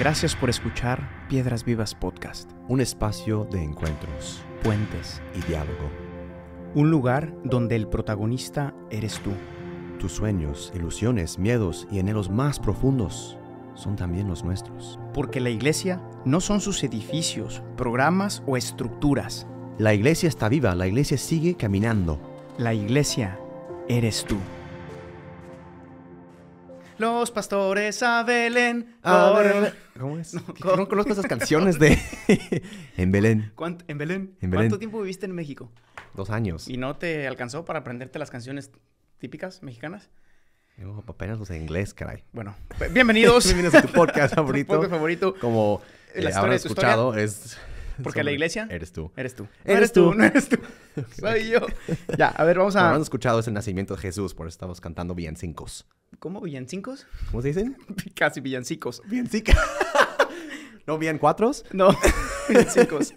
Gracias por escuchar Piedras Vivas Podcast. Un espacio de encuentros, puentes y diálogo. Un lugar donde el protagonista eres tú. Tus sueños, ilusiones, miedos y anhelos más profundos son también los nuestros. Porque la iglesia no son sus edificios, programas o estructuras. La iglesia está viva, la iglesia sigue caminando. La iglesia eres tú los pastores a Belén. ¿Cómo es? No, conozco esas canciones de. en Belén. ¿En Belén? ¿Cuánto tiempo viviste en México? Dos años. ¿Y no te alcanzó para aprenderte las canciones típicas mexicanas? apenas los en inglés, caray. Bueno, pues, bienvenidos. bienvenidos a tu podcast favorito. favorito. Como eh, escuchado, es Porque la iglesia... Eres tú. Eres tú. eres tú, no eres tú. Soy yo. Ya, a ver, vamos a... hemos escuchado el nacimiento de Jesús, por eso estamos cantando villancicos. ¿Cómo? ¿Villancicos? ¿Cómo se dicen? Casi villancicos. Villancicos. ¿No bien No, villancicos.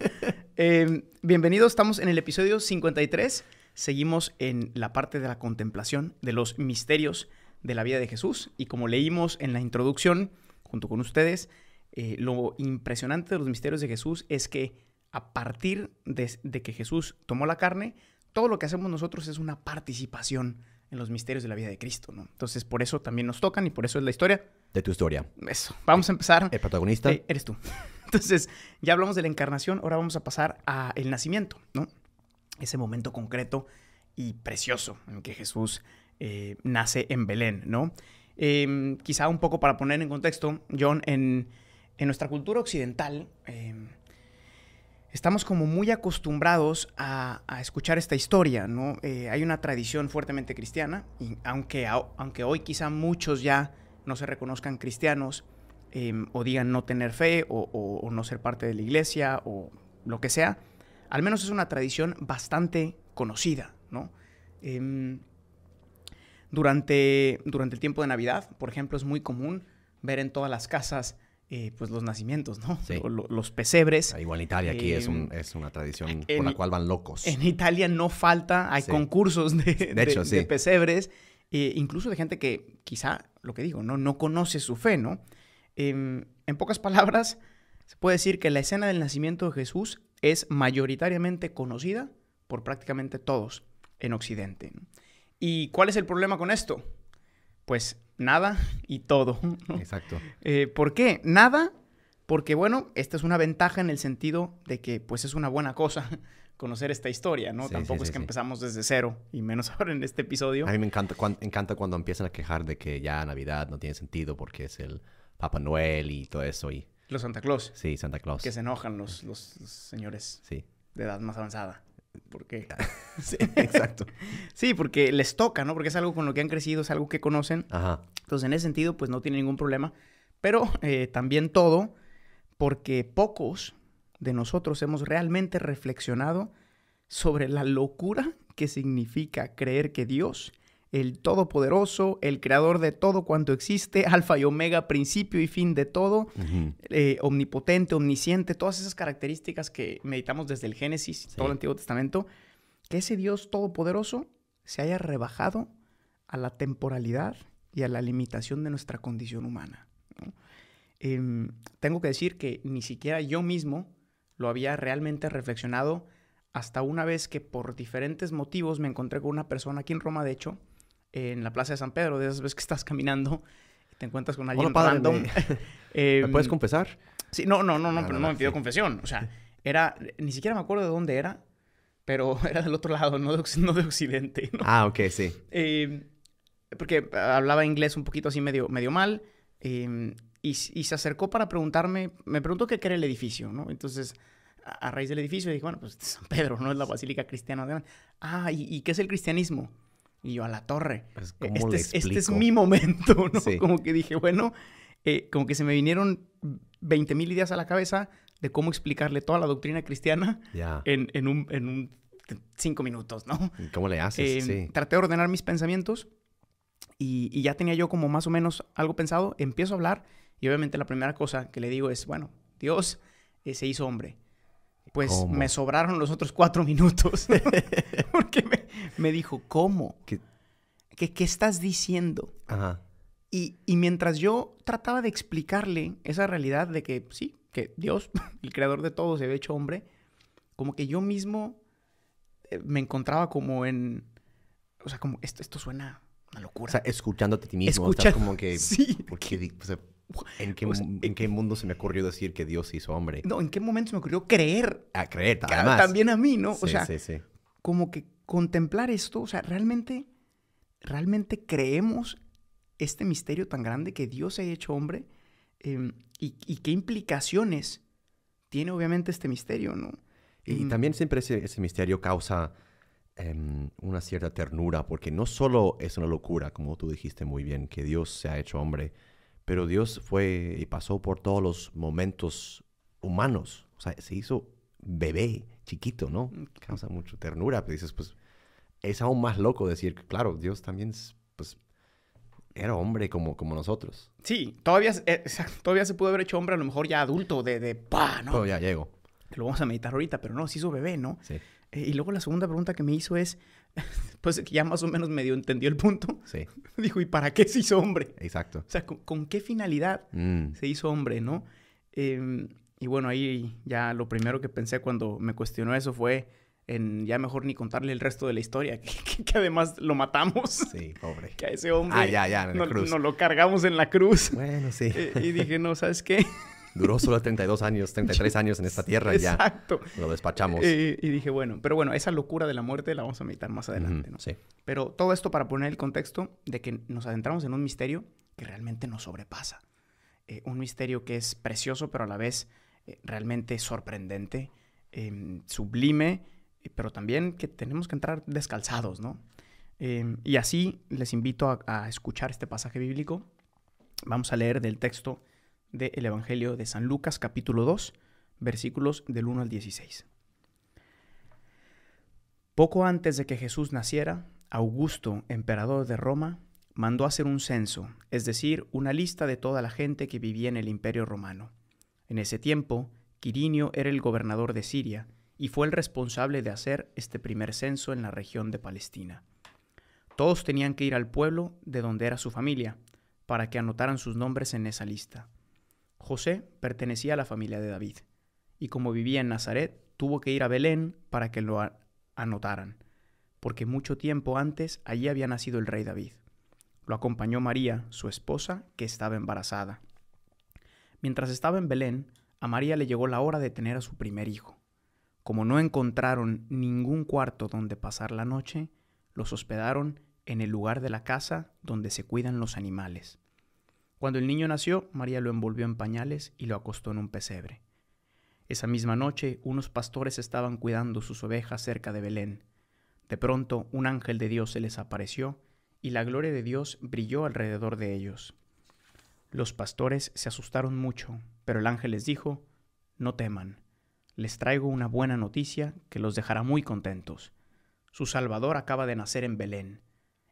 Em, bienvenidos, estamos en el episodio 53. Seguimos en la parte de la contemplación de los misterios de la vida de Jesús. Y como leímos en la introducción, junto con ustedes, eh, lo impresionante de los misterios de Jesús es que a partir de, que Jesús tomó la carne, todo lo que hacemos nosotros es una participación en los misterios de la vida de Cristo, ¿no? Entonces, por eso también nos tocan y por eso es la historia. De tu historia. Eso. Vamos a empezar. El protagonista. Eh, eres tú. Entonces, ya hablamos de la encarnación, ahora vamos a pasar al nacimiento, ¿no? Ese momento concreto y precioso en que Jesús eh, nace en Belén, ¿no? Em, quizá un poco para poner en contexto, John, en en nuestra cultura occidental em, estamos como muy acostumbrados a, escuchar esta historia, ¿no? Eh, hay una tradición fuertemente cristiana, y aunque, aunque hoy quizá muchos ya no se reconozcan cristianos em, o digan no tener fe o, no ser parte de la iglesia o lo que sea, al menos es una tradición bastante conocida, ¿no? Em, durante, durante el tiempo de Navidad, por ejemplo, es muy común ver en todas las casas eh, pues los nacimientos, ¿no? los pesebres. Ah, igual en Italia aquí em, es, una tradición en, por la cual van locos. En Italia no falta, hay concursos de, pesebres, e incluso de gente que quizá, lo que digo, no, no conoce su fe, ¿no? Em, en pocas palabras, se puede decir que la escena del nacimiento de Jesús es mayoritariamente conocida por prácticamente todos en Occidente. ¿Y cuál es el problema con esto? Pues nada y todo. Exacto. Eh, ¿Por qué? Nada, porque bueno, esta es una ventaja en el sentido de que pues es una buena cosa conocer esta historia, ¿no? Tampoco es que empezamos desde cero, y menos ahora en este episodio. A mí me encanta, cuando, encanta cuando empiezan a quejar de que ya Navidad no tiene sentido porque es el Papá Noel y todo eso. Y... Los Santa Claus. Sí, Santa Claus. Que se enojan los, los señores sí. de edad más avanzada. Porque, sí, exacto. sí, porque les toca, ¿no? Porque es algo con lo que han crecido, es algo que conocen. Entonces, en ese sentido, pues no tiene ningún problema. Pero eh, también todo, porque pocos de nosotros hemos realmente reflexionado sobre la locura que significa creer que Dios el Todopoderoso, el Creador de todo cuanto existe, Alfa y Omega, principio y fin de todo, eh, omnipotente, omnisciente, todas esas características que meditamos desde el Génesis, todo el Antiguo Testamento, que ese Dios Todopoderoso se haya rebajado a la temporalidad y a la limitación de nuestra condición humana. Em, tengo que decir que ni siquiera yo mismo lo había realmente reflexionado hasta una vez que por diferentes motivos me encontré con una persona aquí en Roma, de hecho, en la Plaza de San Pedro, de esas veces que estás caminando te encuentras con alguien em, Me... puedes confesar? Sí, no, no, no, no, pero ah, no me pidió confesión. O sea, era, ni siquiera me acuerdo de dónde era, pero era del otro lado, no de, no de Occidente. Ah, ok, sí. Em, porque hablaba inglés un poquito así medio, medio mal. Em, y, se acercó para preguntarme, me preguntó qué era el edificio, ¿no? Entonces, a, raíz del edificio, dije, bueno, pues San Pedro, ¿no? Es la Basílica Cristiana. De... Ah, ¿y, qué es el cristianismo? Y yo a la torre. Pues, eh, este, este, es, mi momento, ¿no? Como que dije, bueno, eh, como que se me vinieron 20 mil ideas a la cabeza de cómo explicarle toda la doctrina cristiana en, en, un, en un cinco minutos, ¿no? ¿Cómo le haces? Em, traté de ordenar mis pensamientos y, ya tenía yo como más o menos algo pensado. Empiezo a hablar y obviamente la primera cosa que le digo es, bueno, Dios eh, se hizo hombre. Pues me sobraron los otros cuatro minutos. porque me, me dijo, ¿cómo? ¿Qué? ¿Qué, ¿Qué, estás diciendo? Ajá. Y, y mientras yo trataba de explicarle esa realidad de que sí, que Dios, el creador de todo, se había hecho hombre, como que yo mismo eh, me encontraba como en. O sea, como esto, esto suena una locura. O sea, escuchándote a ti mismo. Escucha... como que. Sí. ¿en, qué, eh, ¿en, qué, mundo se me ocurrió decir que Dios hizo hombre? No, ¿en qué momento se me ocurrió creer? A creer, También a mí, ¿no? O sí, sea, sí, sí como que contemplar esto, o sea, realmente, realmente creemos este misterio tan grande que Dios se ha hecho hombre em, y, qué implicaciones tiene obviamente este misterio, ¿no? Y, em, también siempre ese, misterio causa em, una cierta ternura, porque no solo es una locura, como tú dijiste muy bien, que Dios se ha hecho hombre, pero Dios fue y pasó por todos los momentos humanos, o sea, se hizo bebé chiquito, ¿no? Mm, Causa mucho ternura, pero pues, dices, pues es aún más loco decir que, claro, Dios también, pues, era hombre como, como nosotros. Sí, todavía, eh, todavía se pudo haber hecho hombre, a lo mejor ya adulto, de, de pa, ¿no? Pero ya llego. Lo vamos a meditar ahorita, pero no, se hizo bebé, ¿no? Sí. Eh, y luego la segunda pregunta que me hizo es, pues ya más o menos medio entendió el punto. Sí. Dijo, ¿y para qué se hizo hombre? Exacto. O sea, ¿con, qué finalidad mm. se hizo hombre, no? Eh, y bueno, ahí ya lo primero que pensé cuando me cuestionó eso fue en ya mejor ni contarle el resto de la historia, que, además lo matamos. Sí, pobre. Que a ese hombre ah, ya, ya, nos lo cargamos en la cruz. Bueno, sí. y, dije, no, ¿sabes qué? Duró solo 32 años, 33 años en esta tierra ya Exacto. lo despachamos. y, dije, bueno, pero bueno, esa locura de la muerte la vamos a meditar más adelante, ¿no? Sí. Pero todo esto para poner el contexto de que nos adentramos en un misterio que realmente nos sobrepasa. Eh, un misterio que es precioso, pero a la vez eh, realmente sorprendente, em, sublime, pero también que tenemos que entrar descalzados, ¿no? Em, y así les invito a, escuchar este pasaje bíblico. Vamos a leer del texto del Evangelio de San Lucas capítulo 2, versículos del 1 al 16. Poco antes de que Jesús naciera, Augusto, emperador de Roma, mandó hacer un censo, es decir, una lista de toda la gente que vivía en el imperio romano en ese tiempo, Quirinio era el gobernador de Siria y fue el responsable de hacer este primer censo en la región de Palestina. Todos tenían que ir al pueblo de donde era su familia para que anotaran sus nombres en esa lista. José pertenecía a la familia de David, y como vivía en Nazaret, tuvo que ir a Belén para que lo anotaran, porque mucho tiempo antes allí había nacido el rey David. Lo acompañó María, su esposa, que estaba embarazada. Mientras estaba en Belén, a María le llegó la hora de tener a su primer hijo. Como no encontraron ningún cuarto donde pasar la noche, los hospedaron en el lugar de la casa donde se cuidan los animales. Cuando el niño nació, María lo envolvió en pañales y lo acostó en un pesebre. Esa misma noche, unos pastores estaban cuidando sus ovejas cerca de Belén. De pronto, un ángel de Dios se les apareció, y la gloria de Dios brilló alrededor de ellos. Los pastores se asustaron mucho, pero el ángel les dijo, No teman, les traigo una buena noticia que los dejará muy contentos. Su Salvador acaba de nacer en Belén.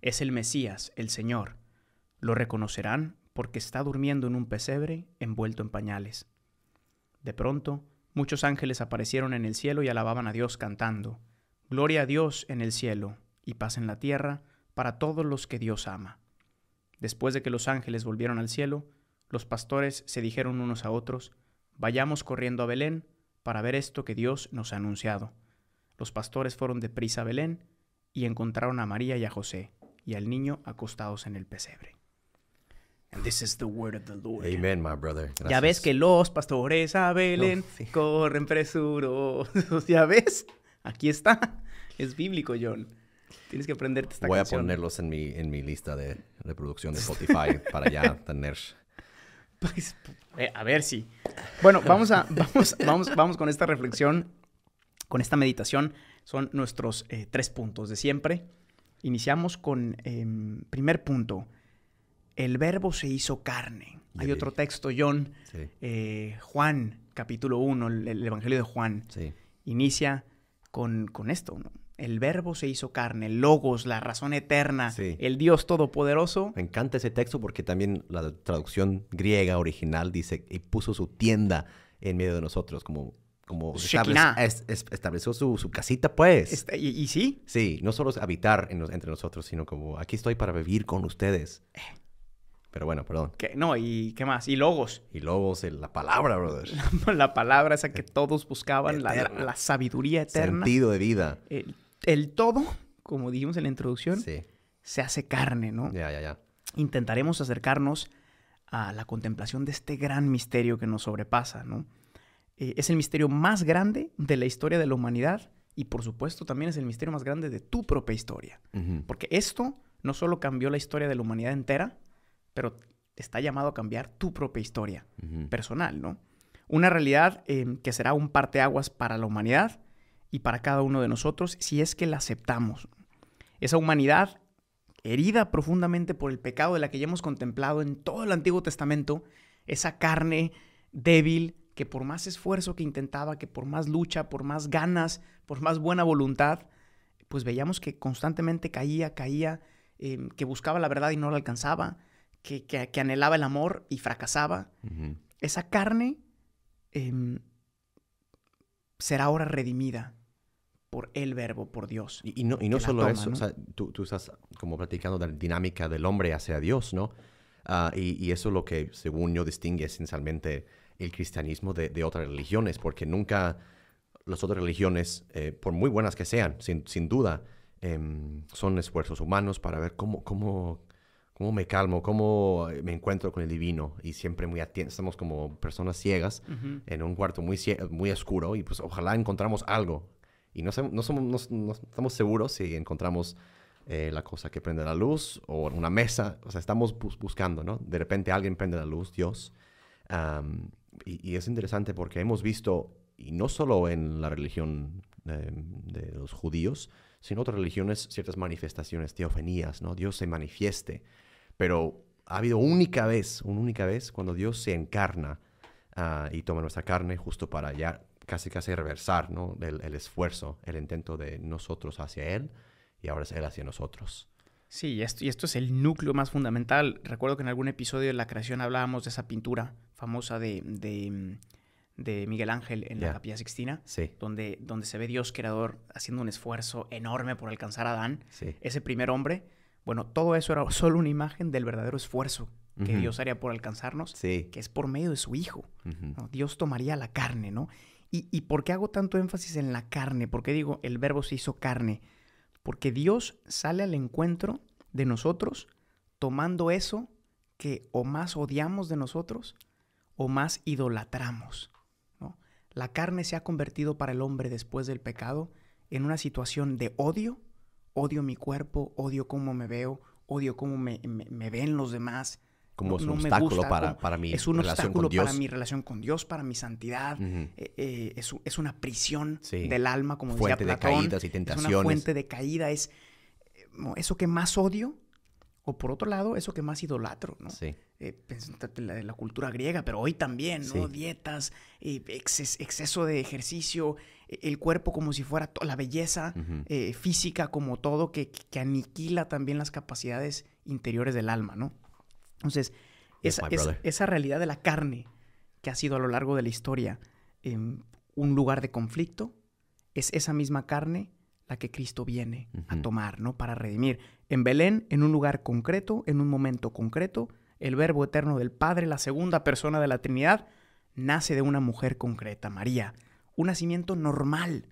Es el Mesías, el Señor. Lo reconocerán porque está durmiendo en un pesebre envuelto en pañales. De pronto, muchos ángeles aparecieron en el cielo y alababan a Dios cantando, Gloria a Dios en el cielo y paz en la tierra para todos los que Dios ama. Después de que los ángeles volvieron al cielo, los pastores se dijeron unos a otros, vayamos corriendo a Belén para ver esto que Dios nos ha anunciado. Los pastores fueron deprisa a Belén y encontraron a María y a José y al niño acostados en el pesebre. And this is the word of the Lord. Amen, my brother. Ya ves que los pastores a Belén oh, corren presuros. ¿Ya ves? Aquí está. Es bíblico, John. Tienes que aprenderte esta Voy canción. Voy a ponerlos en mi, en mi lista de reproducción de Spotify para ya tener eh, a ver si. Bueno, vamos a, vamos, vamos, vamos con esta reflexión, con esta meditación. Son nuestros eh, tres puntos de siempre. Iniciamos con em, primer punto. El verbo se hizo carne. Hay otro texto, John, eh, Juan, capítulo 1, el, Evangelio de Juan. Inicia con, con esto, ¿no? el verbo se hizo carne, logos, la razón eterna, el Dios todopoderoso. Me encanta ese texto porque también la traducción griega original dice, y puso su tienda en medio de nosotros, como como estableció su, casita, pues. Este, y, sí? Sí, no solo es habitar entre nosotros, sino como aquí estoy para vivir con ustedes. Eh. Pero bueno, perdón. No, ¿y qué más? ¿Y logos? Y logos, eh, la palabra, brother. La, palabra esa que eh, todos buscaban, la, sabiduría eterna. Sentido de vida el todo, como dijimos en la introducción, se hace carne, ¿no? Intentaremos acercarnos a la contemplación de este gran misterio que nos sobrepasa, ¿no? Eh, es el misterio más grande de la historia de la humanidad y por supuesto también es el misterio más grande de tu propia historia. Porque esto no solo cambió la historia de la humanidad entera, pero está llamado a cambiar tu propia historia personal, ¿no? Una realidad eh, que será un parteaguas para la humanidad y para cada uno de nosotros si es que la aceptamos. Esa humanidad herida profundamente por el pecado de la que ya hemos contemplado en todo el Antiguo Testamento, esa carne débil que por más esfuerzo que intentaba, que por más lucha, por más ganas, por más buena voluntad, pues veíamos que constantemente caía, caía, eh, que buscaba la verdad y no la alcanzaba, que, anhelaba el amor y fracasaba. Esa carne em, será ahora redimida por el verbo, por Dios. Y, no, y no solo eso, tú, estás como platicando de la dinámica del hombre hacia Dios, ¿no? Ah, y, eso es lo que, según yo, distingue esencialmente el cristianismo de, otras religiones, porque nunca las otras religiones, eh, por muy buenas que sean, sin, sin duda, em, son esfuerzos humanos para ver cómo, cómo, cómo me calmo, cómo me encuentro con el divino. Y siempre muy atentos, estamos como personas ciegas en un cuarto muy, muy oscuro y pues ojalá encontramos algo y no, somos, no, estamos seguros si encontramos eh, la cosa que prende la luz o una mesa. O sea, estamos buscando, ¿no? De repente alguien prende la luz, Dios. y, es interesante porque hemos visto, y no solo en la religión em, de los judíos, sino en otras religiones, ciertas manifestaciones, teofenías, ¿no? Dios se manifieste. Pero ha habido única vez, una única vez, cuando Dios se encarna ah, y toma nuestra carne justo para allá casi casi reversar ¿no? el, esfuerzo, el intento de nosotros hacia Él y ahora es Él hacia nosotros. Sí, y esto, y esto es el núcleo más fundamental. Recuerdo que en algún episodio de la creación hablábamos de esa pintura famosa de, de, Miguel Ángel en la Capilla Sixtina, donde, donde se ve Dios creador haciendo un esfuerzo enorme por alcanzar a Adán, ese primer hombre. Bueno, todo eso era solo una imagen del verdadero esfuerzo que Dios haría por alcanzarnos, que es por medio de su Hijo. ¿no? Dios tomaría la carne, ¿no? ¿Y, por qué hago tanto énfasis en la carne? ¿Por qué digo el verbo se hizo carne? Porque Dios sale al encuentro de nosotros tomando eso que o más odiamos de nosotros o más idolatramos. La carne se ha convertido para el hombre después del pecado en una situación de odio. Odio mi cuerpo, odio cómo me veo, odio cómo me ven los demás, como es un obstáculo para, para, mi es un relación obstáculo con Dios. para mi relación con Dios, para mi santidad, eh, eh, es, una prisión del alma, como fuente decía Platón. de caídas y tentaciones. Es una fuente de caída, es eh, eso que más odio, o por otro lado, eso que más idolatro, ¿no? Sí. La, la, cultura griega, pero hoy también, ¿no? Dietas, exceso de ejercicio, e-, el cuerpo como si fuera la belleza física como todo, que aniquila también las capacidades interiores del alma, ¿no? Entonces, esa, realidad de la carne que ha sido a lo largo de la historia em, un lugar de conflicto, es esa misma carne la que Cristo viene a tomar, ¿no? Para redimir. En Belén, en un lugar concreto, en un momento concreto, el Verbo Eterno del Padre, la segunda persona de la Trinidad, nace de una mujer concreta, María. Un nacimiento normal,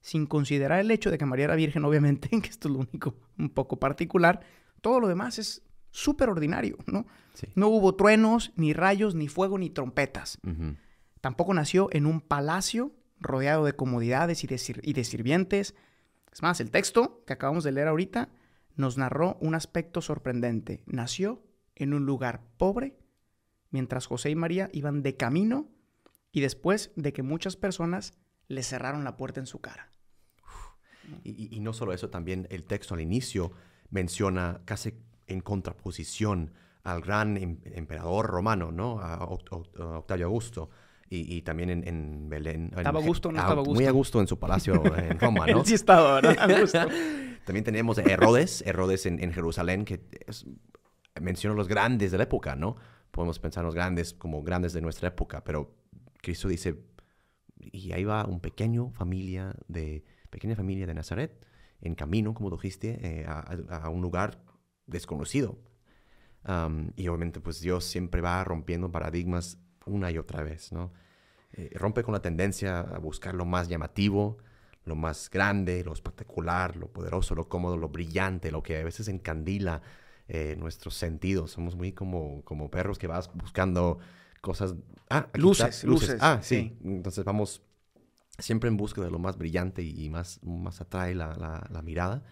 sin considerar el hecho de que María era virgen, obviamente, que esto es lo único un poco particular. Todo lo demás es súper ordinario, ¿no? No hubo truenos, ni rayos, ni fuego, ni trompetas. Tampoco nació en un palacio rodeado de comodidades y de, sirvientes. Es más, el texto que acabamos de leer ahorita nos narró un aspecto sorprendente. Nació en un lugar pobre, mientras José y María iban de camino y después de que muchas personas le cerraron la puerta en su cara. Y, y, no solo eso, también el texto al inicio menciona casi en contraposición al gran em-, emperador romano, ¿no? Octavio Augusto. Y, también en, Belén. Estaba Augusto, no a, estaba Muy a gusto en su palacio en Roma, ¿no? sí estaba, Augusto. también tenemos Herodes, Herodes en, Jerusalén, que es, menciono los grandes de la época, ¿no? Podemos pensar los grandes como grandes de nuestra época, pero Cristo dice, y ahí va un pequeño familia de, pequeña familia de Nazaret, en camino, como dijiste, eh, a, a, un lugar desconocido. y obviamente pues Dios siempre va rompiendo paradigmas una y otra vez, ¿no? Eh, rompe con la tendencia a buscar lo más llamativo, lo más grande, lo espectacular, lo poderoso, lo cómodo, lo brillante, lo que a veces encandila eh, nuestros sentidos. Somos muy como, como perros que vas buscando cosas... Ah, luces, luces, Ah, sí. Entonces vamos siempre en busca de lo más brillante y más, más atrae la, la mirada.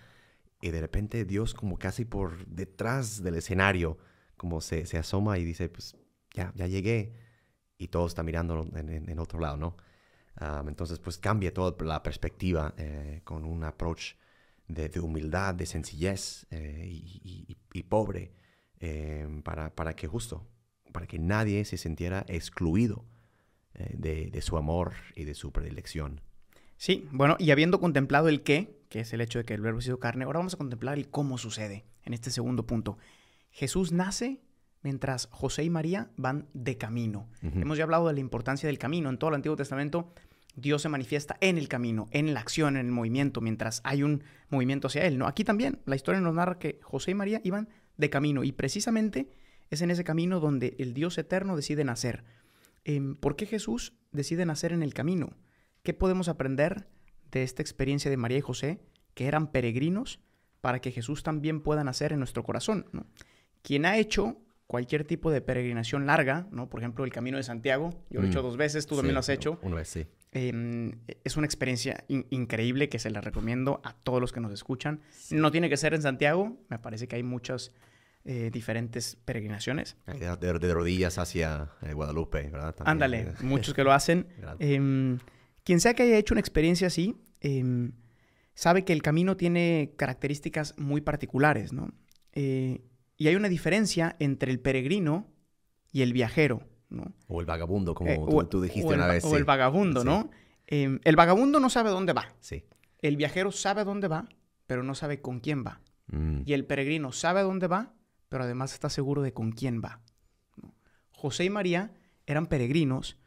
Y de repente Dios como casi por detrás del escenario, como se, asoma y dice, pues ya, ya llegué. Y todo está mirando en, otro lado, ¿no? entonces, pues cambia toda la perspectiva eh, con un approach de, humildad, de sencillez eh, y, pobre, em, para, para, que justo, para que nadie se sintiera excluido eh, de su amor y de su predilección. Sí, bueno, y habiendo contemplado el qué, que es el hecho de que el verbo ha sido carne, ahora vamos a contemplar el cómo sucede en este segundo punto. Jesús nace mientras José y María van de camino. Hemos ya hablado de la importancia del camino. En todo el Antiguo Testamento, Dios se manifiesta en el camino, en la acción, en el movimiento, mientras hay un movimiento hacia Él. ¿no? Aquí también la historia nos narra que José y María iban de camino y precisamente es en ese camino donde el Dios eterno decide nacer. Em, ¿Por qué Jesús decide nacer en el camino? ¿Qué podemos aprender de esta experiencia de María y José, que eran peregrinos, para que Jesús también pueda hacer en nuestro corazón? Quien ha hecho cualquier tipo de peregrinación larga, ¿no? Por ejemplo, el Camino de Santiago, yo lo he hecho mm. dos veces, tú también lo has hecho. Una vez, sí. Em, es una experiencia increíble que se la recomiendo a todos los que nos escuchan. No tiene que ser en Santiago, me parece que hay muchas eh, diferentes peregrinaciones. De, rodillas hacia eh, Guadalupe, ¿verdad? Ándale, muchos que lo hacen. Quien sea que haya hecho una experiencia así, em, sabe que el camino tiene características muy particulares, ¿no? Eh, y hay una diferencia entre el peregrino y el viajero, ¿no? O el vagabundo, como eh, tú, dijiste una vez. O el vagabundo, ¿no? Em, el vagabundo no sabe dónde va. Sí. El viajero sabe dónde va, pero no sabe con quién va. Mm. Y el peregrino sabe dónde va, pero además está seguro de con quién va. José y María eran peregrinos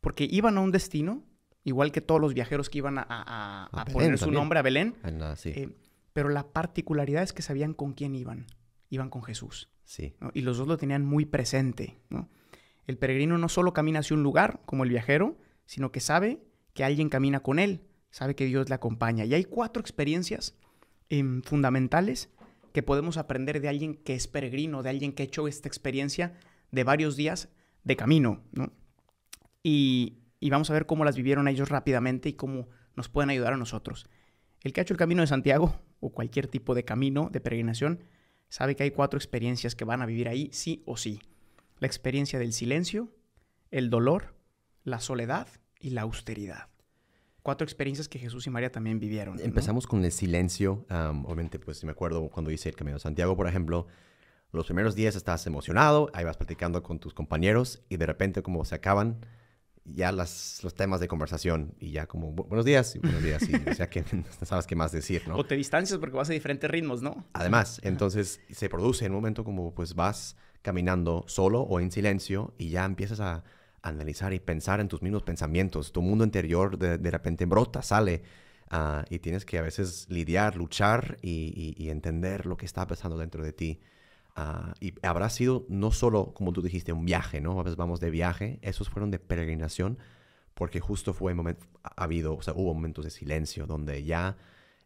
porque iban a un destino igual que todos los viajeros que iban a, poner su nombre a Belén. Ah, sí. Eh, pero la particularidad es que sabían con quién iban. Iban con Jesús. Sí. Y los dos lo tenían muy presente. ¿no? El peregrino no solo camina hacia un lugar, como el viajero, sino que sabe que alguien camina con él, sabe que Dios le acompaña. Y hay cuatro experiencias em, fundamentales que podemos aprender de alguien que es peregrino, de alguien que ha hecho esta experiencia de varios días de camino. ¿no? Y, y vamos a ver cómo las vivieron ellos rápidamente y cómo nos pueden ayudar a nosotros. El que ha hecho el camino de Santiago o cualquier tipo de camino de peregrinación sabe que hay cuatro experiencias que van a vivir ahí sí o sí. La experiencia del silencio, el dolor, la soledad y la austeridad. Cuatro experiencias que Jesús y María también vivieron. Empezamos con el silencio. obviamente, pues me acuerdo cuando hice el Camino de Santiago, por ejemplo, los primeros días estás emocionado, ahí vas platicando con tus compañeros y de repente como se acaban, ya las, los temas de conversación y ya como buenos días y buenos días ya o sea que sabes qué más decir, ¿no? O te distancias porque vas a diferentes ritmos, ¿no? Además, entonces se produce en un momento como pues vas caminando solo o en silencio y ya empiezas a analizar y pensar en tus mismos pensamientos, tu mundo interior de, repente brota, sale ah, y tienes que a veces lidiar, luchar y entender lo que está pasando dentro de ti. Ah, y habrá sido no solo, como tú dijiste, un viaje, ¿no? A veces vamos de viaje, esos fueron de peregrinación, porque justo fue momento, ha habido, hubo momentos de silencio donde ya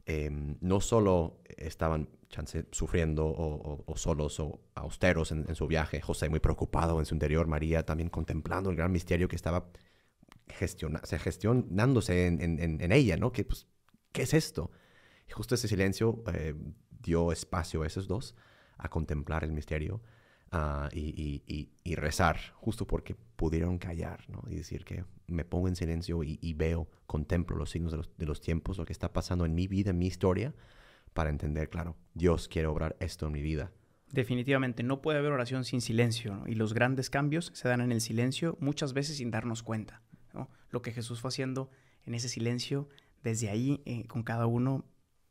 em, no solo estaban chance, sufriendo o, solos o austeros en, su viaje, José muy preocupado en su interior, María también contemplando el gran misterio que estaba gestiona, gestionándose en, ella, ¿no? Que, pues, ¿Qué es esto? Y justo ese silencio eh, dio espacio a esos dos a contemplar el misterio ah, y, rezar, justo porque pudieron callar, ¿no? Y decir que me pongo en silencio y, veo, contemplo los signos de los, tiempos, lo que está pasando en mi vida, en mi historia, para entender, claro, Dios quiere obrar esto en mi vida. Definitivamente, no puede haber oración sin silencio, y los grandes cambios se dan en el silencio, muchas veces sin darnos cuenta. ¿no? Lo que Jesús fue haciendo en ese silencio, desde ahí eh, con cada uno,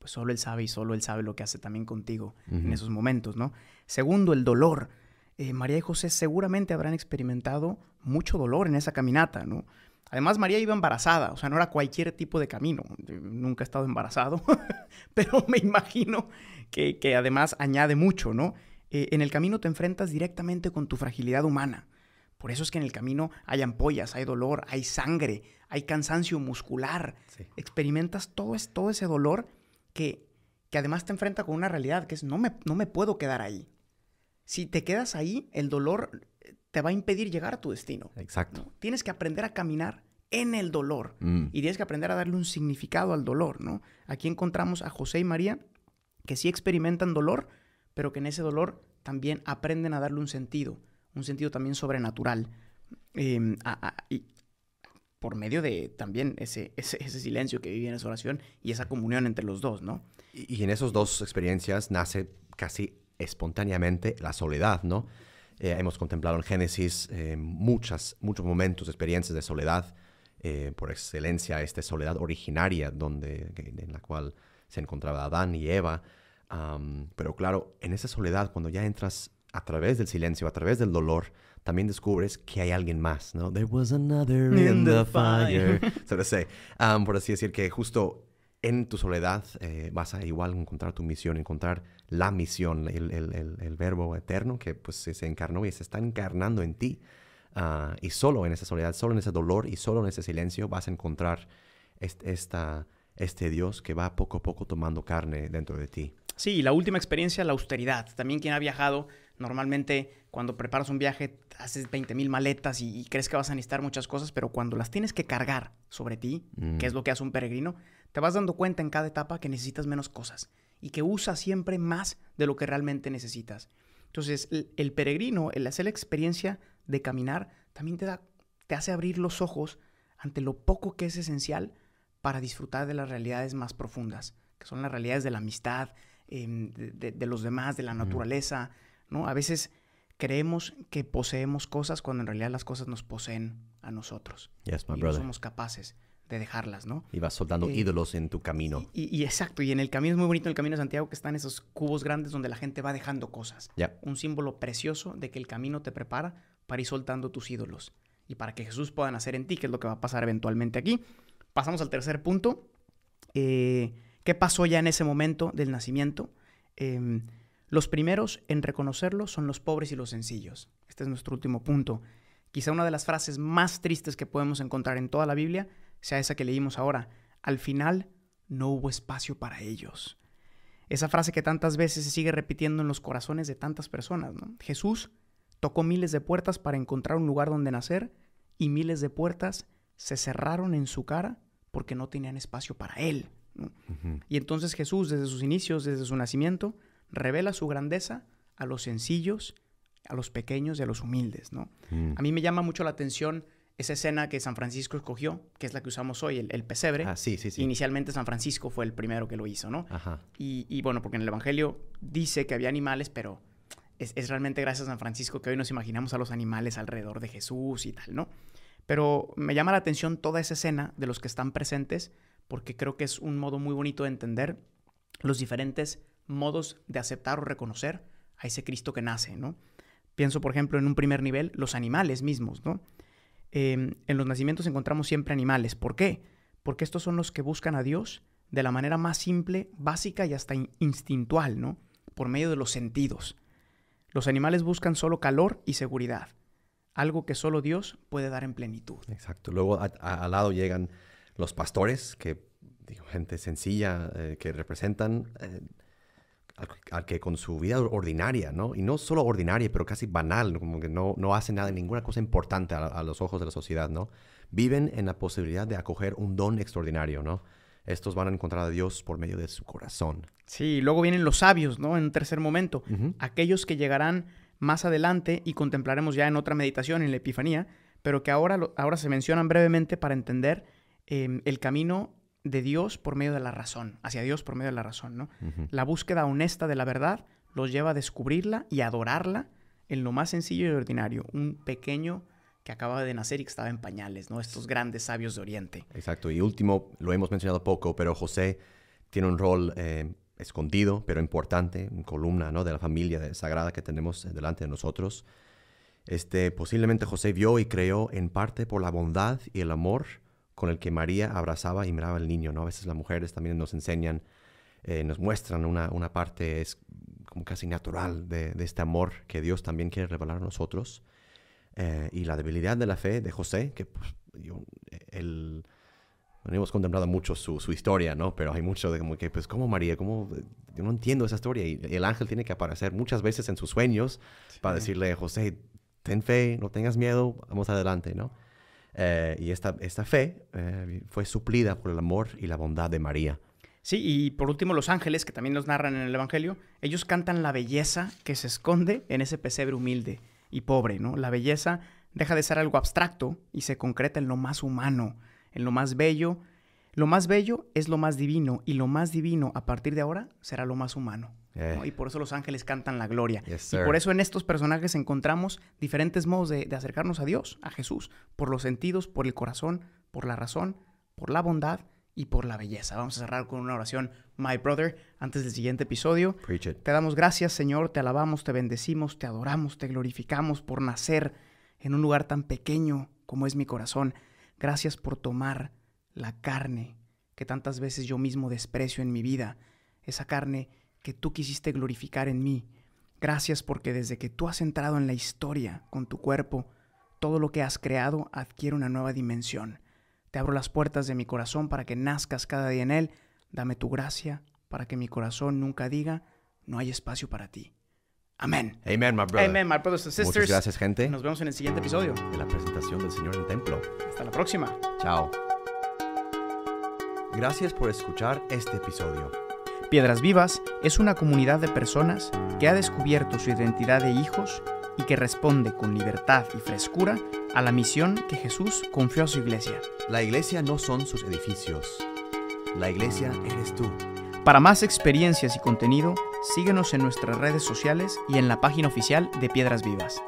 pues, solo él sabe y solo él sabe lo que hace también contigo en esos momentos, ¿no? Segundo, el dolor. Eh, María y José seguramente habrán experimentado mucho dolor en esa caminata, ¿no? Además, María iba embarazada, o sea, no era cualquier tipo de camino. nunca he estado embarazado, pero me imagino que, además añade mucho, ¿no? Eh, en el camino te enfrentas directamente con tu fragilidad humana. Por eso es que en el camino hay ampollas, hay dolor, hay sangre, hay cansancio muscular. Experimentas todo, todo ese dolor que, además te enfrenta con una realidad, que es no me, no me puedo quedar ahí. Si te quedas ahí, el dolor eh, te va a impedir llegar a tu destino. Exacto. Tienes que aprender a caminar en el dolor mm. y tienes que aprender a darle un significado al dolor, ¿no? Aquí encontramos a José y María que sí experimentan dolor, pero que en ese dolor también aprenden a darle un sentido, un sentido también sobrenatural. Em, por medio de también ese, silencio que vive en esa oración y esa comunión entre los dos, ¿no? Y, en esas dos experiencias nace casi espontáneamente la soledad, ¿no? Eh, hemos contemplado en Génesis eh, muchas, muchos momentos, experiencias de soledad, eh, por excelencia esta soledad originaria donde, en la cual se encontraba Adán y Eva. pero claro, en esa soledad, cuando ya entras a través del silencio, a través del dolor, también descubres que hay alguien más, ¿no? There was another in, the, fire. to say. Um, por así decir que justo en tu soledad eh, vas a igual encontrar tu misión, encontrar la misión, el, el, el, verbo eterno que pues se encarnó y se está encarnando en ti. Ah, y solo en esa soledad, solo en ese dolor y solo en ese silencio vas a encontrar este, esta, este Dios que va poco a poco tomando carne dentro de ti. Sí, la última experiencia, la austeridad. También quien ha viajado Normalmente cuando preparas un viaje haces 20.000 maletas y, crees que vas a necesitar muchas cosas, pero cuando las tienes que cargar sobre ti, mm. que es lo que hace un peregrino, te vas dando cuenta en cada etapa que necesitas menos cosas y que usas siempre más de lo que realmente necesitas. Entonces el, peregrino, el hacer la experiencia de caminar, también te, te hace abrir los ojos ante lo poco que es esencial para disfrutar de las realidades más profundas, que son las realidades de la amistad, em, de, los demás, de la naturaleza, ¿no? A veces creemos que poseemos cosas cuando en realidad las cosas nos poseen a nosotros. y no somos capaces de dejarlas, ¿no? Y vas soltando eh, ídolos en tu camino. Y, exacto, y en el camino es muy bonito, en el camino de Santiago, que están esos cubos grandes donde la gente va dejando cosas. Un símbolo precioso de que el camino te prepara para ir soltando tus ídolos y para que Jesús pueda nacer en ti, que es lo que va a pasar eventualmente aquí. Pasamos al tercer punto. Eh, ¿Qué pasó ya en ese momento del nacimiento? Eh, los primeros en reconocerlo son los pobres y los sencillos. Este es nuestro último punto. Quizá una de las frases más tristes que podemos encontrar en toda la Biblia sea esa que leímos ahora. Al final no hubo espacio para ellos. Esa frase que tantas veces se sigue repitiendo en los corazones de tantas personas. Jesús tocó miles de puertas para encontrar un lugar donde nacer y miles de puertas se cerraron en su cara porque no tenían espacio para él. Y entonces Jesús, desde sus inicios, desde su nacimiento, revela su grandeza a los sencillos, a los pequeños y a los humildes, ¿no? Mm. A mí me llama mucho la atención esa escena que San Francisco escogió, que es la que usamos hoy, el, pesebre. Ah, sí, sí, sí. Inicialmente San Francisco fue el primero que lo hizo, ¿no? Y, bueno, porque en el Evangelio dice que había animales, pero es, es, realmente gracias a San Francisco que hoy nos imaginamos a los animales alrededor de Jesús y tal, ¿no? Pero me llama la atención toda esa escena de los que están presentes, porque creo que es un modo muy bonito de entender los diferentes modos de aceptar o reconocer a ese Cristo que nace, ¿no? Pienso, por ejemplo, en un primer nivel, los animales mismos, ¿no? Em, en los nacimientos encontramos siempre animales. ¿Por qué? Porque estos son los que buscan a Dios de la manera más simple, básica y hasta instintual, ¿no? Por medio de los sentidos. Los animales buscan solo calor y seguridad, algo que solo Dios puede dar en plenitud. Exacto. Luego al lado llegan los pastores, que gente sencilla, eh, que representan... Eh, al, que con su vida ordinaria, ¿no? Y no solo ordinaria, pero casi banal, como que no, no nada, ninguna cosa importante a, los ojos de la sociedad, ¿no? Viven en la posibilidad de acoger un don extraordinario, ¿no? Estos van a encontrar a Dios por medio de su corazón. Sí, luego vienen los sabios, ¿no? En tercer momento, aquellos que llegarán más adelante y contemplaremos ya en otra meditación, en la Epifanía, pero que ahora, ahora se mencionan brevemente para entender em, el camino de Dios por medio de la razón, hacia Dios por medio de la razón, ¿no? La búsqueda honesta de la verdad los lleva a descubrirla y adorarla en lo más sencillo y ordinario, un pequeño que acababa de nacer y que estaba en pañales, ¿no? Estos grandes sabios de Oriente. Exacto, y último, lo hemos mencionado poco, pero José tiene un rol eh, escondido, pero importante, en columna, ¿no? De la familia sagrada que tenemos delante de nosotros. Este, posiblemente José vio y creó en parte por la bondad y el amor con el que María abrazaba y miraba al niño, ¿no? A veces las mujeres también nos enseñan, eh, nos muestran una, una parte es como casi natural de, este amor que Dios también quiere revelar a nosotros. Eh, y la debilidad de la fe de José, que pues, yo, eh, él, hemos contemplado mucho su, historia, ¿no? Pero hay mucho de como que, pues, ¿cómo María? ¿Cómo? Yo no entiendo esa historia. Y el ángel tiene que aparecer muchas veces en sus sueños para decirle, José, ten fe, no tengas miedo, vamos adelante, ¿no? Eh, y esta, fe eh, fue suplida por el amor y la bondad de María. Sí, y por último los ángeles, que también los narran en el Evangelio, ellos cantan la belleza que se esconde en ese pesebre humilde y pobre, ¿no? La belleza deja de ser algo abstracto y se concreta en lo más humano, en lo más bello lo más bello es lo más divino y lo más divino a partir de ahora será lo más humano. Eh. Y por eso los ángeles cantan la gloria. y por eso en estos personajes encontramos diferentes modos de, acercarnos a Dios, a Jesús, por los sentidos, por el corazón, por la razón, por la bondad y por la belleza. Vamos a cerrar con una oración, my brother, antes del siguiente episodio. Te damos gracias, Señor, te alabamos, te bendecimos, te adoramos, te glorificamos por nacer en un lugar tan pequeño como es mi corazón. Gracias por tomar la carne que tantas veces yo mismo desprecio en mi vida, esa carne que tú quisiste glorificar en mí. Gracias porque desde que tú has entrado en la historia con tu cuerpo, todo lo que has creado adquiere una nueva dimensión. Te abro las puertas de mi corazón para que nazcas cada día en él. Dame tu gracia para que mi corazón nunca diga, no hay espacio para ti. Amén. Amén, my brothers sisters. Muchas gracias, gente. Nos vemos en el siguiente episodio. De la presentación del Señor en el templo. Hasta la próxima. Chao. Gracias por escuchar este episodio. Piedras Vivas es una comunidad de personas que ha descubierto su identidad de hijos y que responde con libertad y frescura a la misión que Jesús confió a su iglesia. La iglesia no son sus edificios. La iglesia eres tú. Para más experiencias y contenido, síguenos en nuestras redes sociales y en la página oficial de Piedras Vivas.